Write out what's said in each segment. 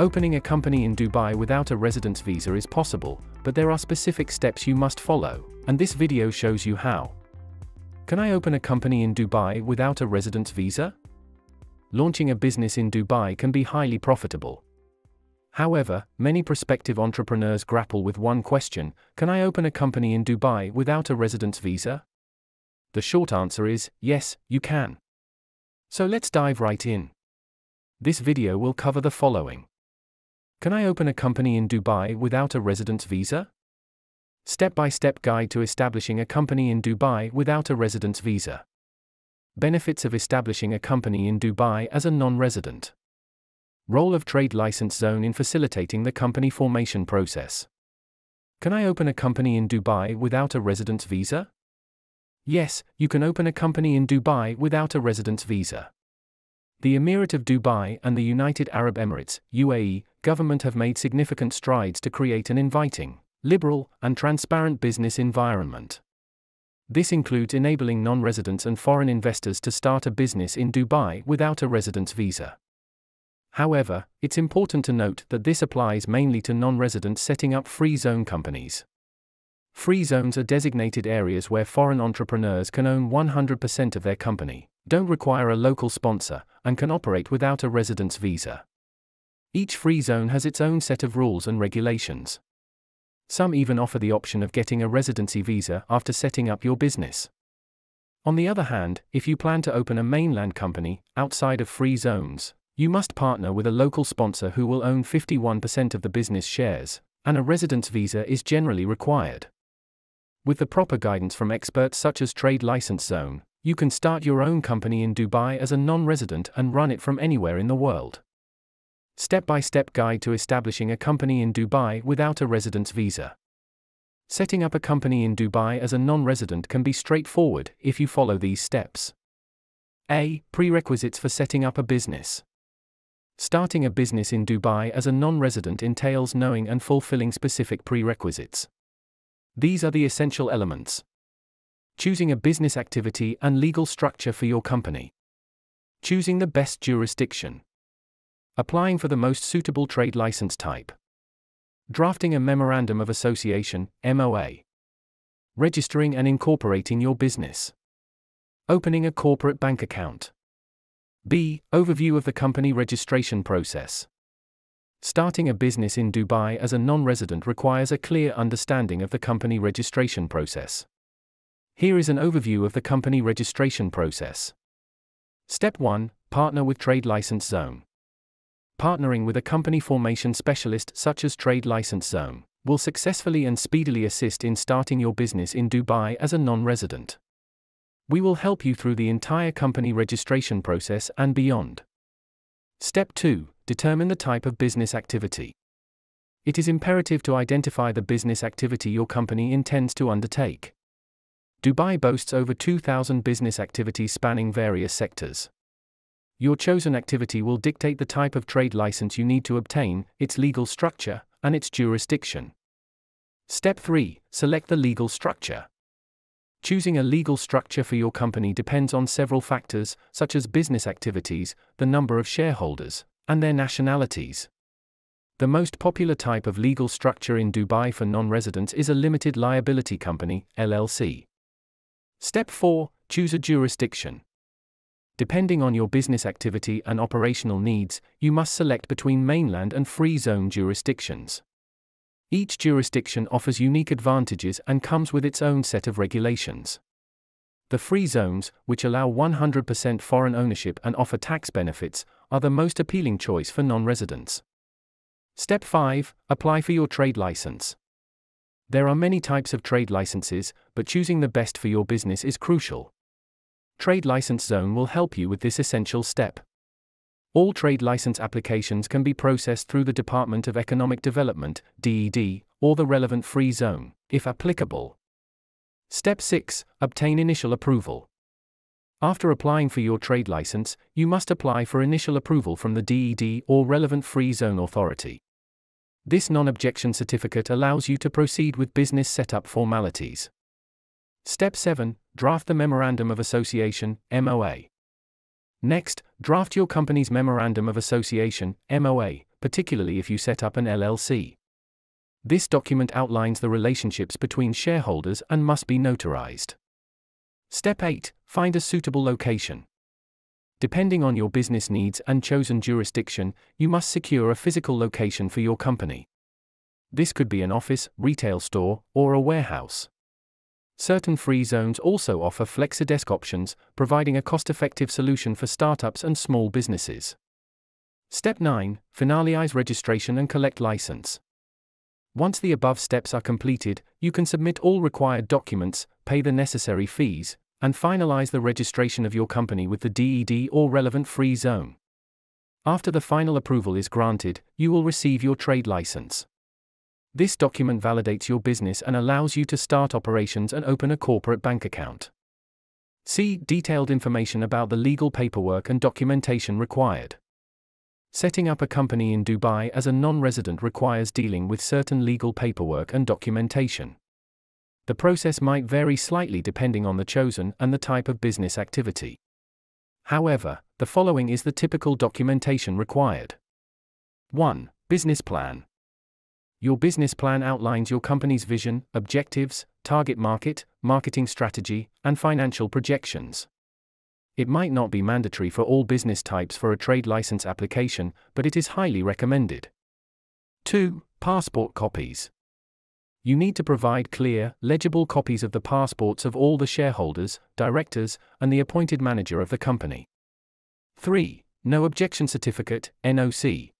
Opening a company in Dubai without a residence visa is possible, but there are specific steps you must follow, and this video shows you how. Can I open a company in Dubai without a residence visa? Launching a business in Dubai can be highly profitable. However, many prospective entrepreneurs grapple with one question can I open a company in Dubai without a residence visa? The short answer is yes, you can. So let's dive right in. This video will cover the following can I open a company in Dubai without a residence visa? Step by step guide to establishing a company in Dubai without a residence visa. Benefits of establishing a company in Dubai as a non resident. Role of Trade License Zone in facilitating the company formation process. Can I open a company in Dubai without a residence visa? Yes, you can open a company in Dubai without a residence visa. The Emirate of Dubai and the United Arab Emirates UAE, government have made significant strides to create an inviting, liberal, and transparent business environment. This includes enabling non residents and foreign investors to start a business in Dubai without a residence visa. However, it's important to note that this applies mainly to non residents setting up free zone companies. Free zones are designated areas where foreign entrepreneurs can own 100% of their company, don't require a local sponsor, and can operate without a residence visa. Each free zone has its own set of rules and regulations. Some even offer the option of getting a residency visa after setting up your business. On the other hand, if you plan to open a mainland company outside of free zones, you must partner with a local sponsor who will own 51% of the business shares, and a residence visa is generally required. With the proper guidance from experts such as Trade License Zone, you can start your own company in Dubai as a non resident and run it from anywhere in the world. Step by step guide to establishing a company in Dubai without a residence visa. Setting up a company in Dubai as a non resident can be straightforward if you follow these steps. A. Prerequisites for setting up a business. Starting a business in Dubai as a non resident entails knowing and fulfilling specific prerequisites. These are the essential elements choosing a business activity and legal structure for your company, choosing the best jurisdiction, applying for the most suitable trade license type, drafting a memorandum of association MOA, registering and incorporating your business, opening a corporate bank account. B. Overview of the company registration process. Starting a business in Dubai as a non resident requires a clear understanding of the company registration process. Here is an overview of the company registration process. Step 1 Partner with Trade License Zone. Partnering with a company formation specialist such as Trade License Zone will successfully and speedily assist in starting your business in Dubai as a non resident. We will help you through the entire company registration process and beyond. Step 2 Determine the type of business activity. It is imperative to identify the business activity your company intends to undertake. Dubai boasts over 2,000 business activities spanning various sectors. Your chosen activity will dictate the type of trade license you need to obtain, its legal structure, and its jurisdiction. Step 3 Select the legal structure. Choosing a legal structure for your company depends on several factors, such as business activities, the number of shareholders, and their nationalities. The most popular type of legal structure in Dubai for non residents is a limited liability company, LLC. Step 4 Choose a jurisdiction. Depending on your business activity and operational needs, you must select between mainland and free zone jurisdictions. Each jurisdiction offers unique advantages and comes with its own set of regulations. The free zones, which allow 100% foreign ownership and offer tax benefits, are the most appealing choice for non residents. Step 5 Apply for your trade license. There are many types of trade licenses, but choosing the best for your business is crucial. Trade License Zone will help you with this essential step. All trade license applications can be processed through the Department of Economic Development, DED, or the relevant free zone, if applicable. Step 6 Obtain Initial Approval. After applying for your trade license, you must apply for initial approval from the DED or relevant free zone authority. This non-objection certificate allows you to proceed with business setup formalities. Step 7. Draft the Memorandum of Association, MOA. Next, draft your company's Memorandum of Association, MOA, particularly if you set up an LLC. This document outlines the relationships between shareholders and must be notarized. Step 8. Find a suitable location. Depending on your business needs and chosen jurisdiction, you must secure a physical location for your company. This could be an office, retail store, or a warehouse. Certain free zones also offer FlexiDesk options, providing a cost effective solution for startups and small businesses. Step 9 Finalize registration and collect license. Once the above steps are completed, you can submit all required documents, pay the necessary fees, and finalize the registration of your company with the DED or relevant free zone. After the final approval is granted, you will receive your trade license. This document validates your business and allows you to start operations and open a corporate bank account. See detailed information about the legal paperwork and documentation required. Setting up a company in Dubai as a non resident requires dealing with certain legal paperwork and documentation the process might vary slightly depending on the chosen and the type of business activity. However, the following is the typical documentation required 1. Business plan. Your business plan outlines your company's vision, objectives, target market, marketing strategy, and financial projections. It might not be mandatory for all business types for a trade license application, but it is highly recommended. 2. Passport copies you need to provide clear, legible copies of the passports of all the shareholders, directors, and the appointed manager of the company. 3. No Objection Certificate, NOC.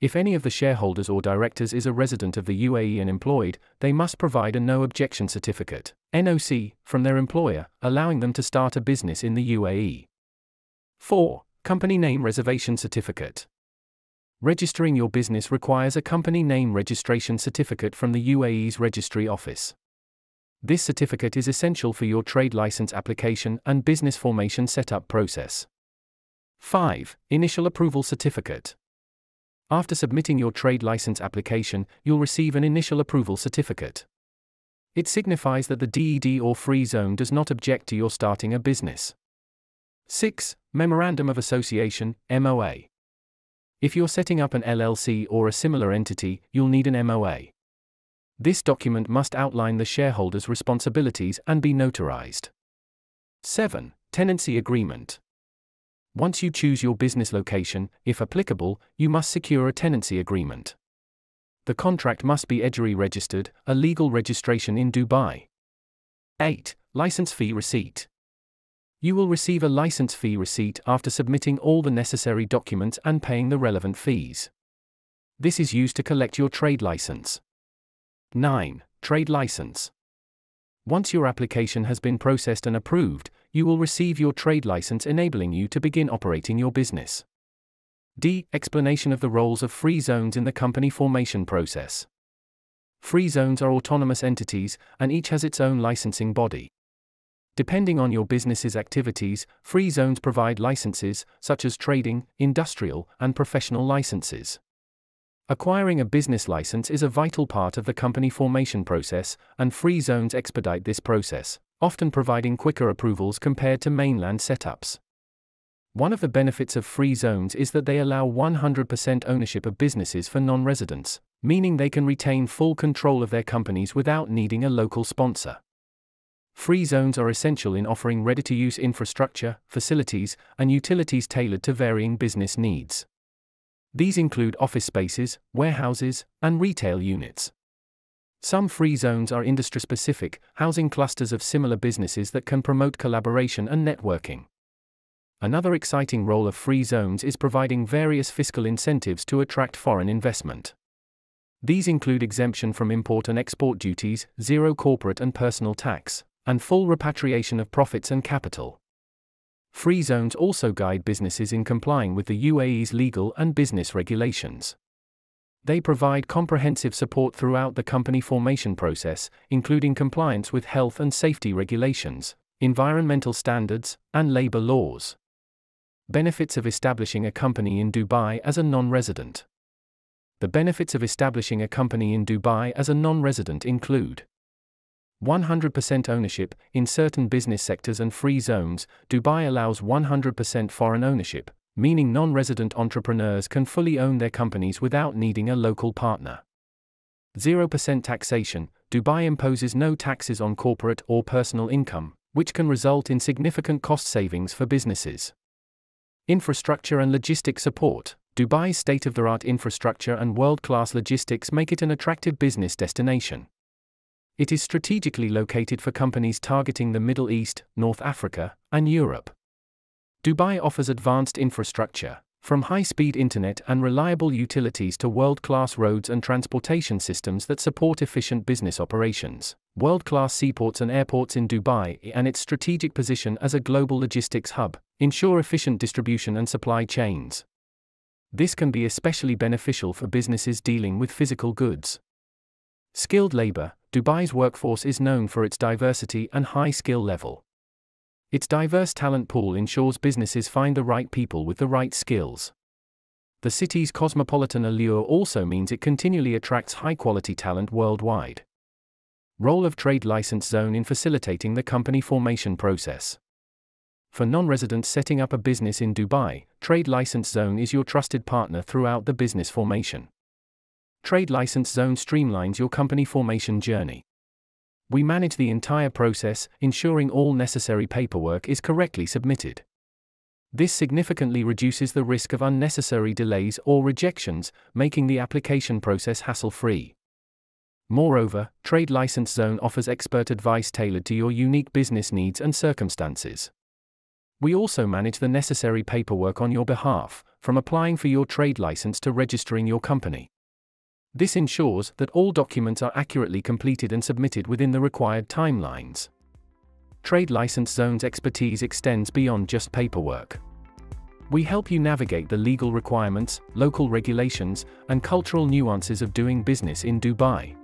If any of the shareholders or directors is a resident of the UAE and employed, they must provide a No Objection Certificate, NOC, from their employer, allowing them to start a business in the UAE. 4. Company Name Reservation Certificate. Registering your business requires a company name registration certificate from the UAE's registry office. This certificate is essential for your trade license application and business formation setup process. 5. Initial Approval Certificate After submitting your trade license application, you'll receive an initial approval certificate. It signifies that the DED or Free Zone does not object to your starting a business. 6. Memorandum of Association, MOA. If you're setting up an LLC or a similar entity, you'll need an MOA. This document must outline the shareholder's responsibilities and be notarized. 7. Tenancy Agreement Once you choose your business location, if applicable, you must secure a tenancy agreement. The contract must be edgery registered, a legal registration in Dubai. 8. License Fee Receipt you will receive a license fee receipt after submitting all the necessary documents and paying the relevant fees. This is used to collect your trade license. 9. Trade license. Once your application has been processed and approved, you will receive your trade license enabling you to begin operating your business. D. Explanation of the roles of free zones in the company formation process. Free zones are autonomous entities, and each has its own licensing body. Depending on your business's activities, free zones provide licenses, such as trading, industrial, and professional licenses. Acquiring a business license is a vital part of the company formation process, and free zones expedite this process, often providing quicker approvals compared to mainland setups. One of the benefits of free zones is that they allow 100% ownership of businesses for non residents, meaning they can retain full control of their companies without needing a local sponsor. Free zones are essential in offering ready to use infrastructure, facilities, and utilities tailored to varying business needs. These include office spaces, warehouses, and retail units. Some free zones are industry specific, housing clusters of similar businesses that can promote collaboration and networking. Another exciting role of free zones is providing various fiscal incentives to attract foreign investment. These include exemption from import and export duties, zero corporate and personal tax, and full repatriation of profits and capital. Free zones also guide businesses in complying with the UAE's legal and business regulations. They provide comprehensive support throughout the company formation process, including compliance with health and safety regulations, environmental standards, and labor laws. Benefits of establishing a company in Dubai as a non resident. The benefits of establishing a company in Dubai as a non resident include 100% ownership in certain business sectors and free zones, Dubai allows 100% foreign ownership, meaning non resident entrepreneurs can fully own their companies without needing a local partner. 0% taxation Dubai imposes no taxes on corporate or personal income, which can result in significant cost savings for businesses. Infrastructure and logistic support Dubai's state of the art infrastructure and world class logistics make it an attractive business destination. It is strategically located for companies targeting the Middle East, North Africa, and Europe. Dubai offers advanced infrastructure, from high speed internet and reliable utilities to world class roads and transportation systems that support efficient business operations. World class seaports and airports in Dubai and its strategic position as a global logistics hub ensure efficient distribution and supply chains. This can be especially beneficial for businesses dealing with physical goods. Skilled labor, Dubai's workforce is known for its diversity and high skill level. Its diverse talent pool ensures businesses find the right people with the right skills. The city's cosmopolitan allure also means it continually attracts high quality talent worldwide. Role of Trade License Zone in facilitating the company formation process. For non residents setting up a business in Dubai, Trade License Zone is your trusted partner throughout the business formation. Trade License Zone streamlines your company formation journey. We manage the entire process, ensuring all necessary paperwork is correctly submitted. This significantly reduces the risk of unnecessary delays or rejections, making the application process hassle free. Moreover, Trade License Zone offers expert advice tailored to your unique business needs and circumstances. We also manage the necessary paperwork on your behalf, from applying for your trade license to registering your company. This ensures that all documents are accurately completed and submitted within the required timelines. Trade License Zone's expertise extends beyond just paperwork. We help you navigate the legal requirements, local regulations, and cultural nuances of doing business in Dubai.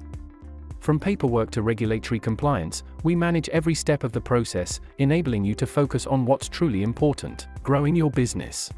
From paperwork to regulatory compliance, we manage every step of the process, enabling you to focus on what's truly important growing your business.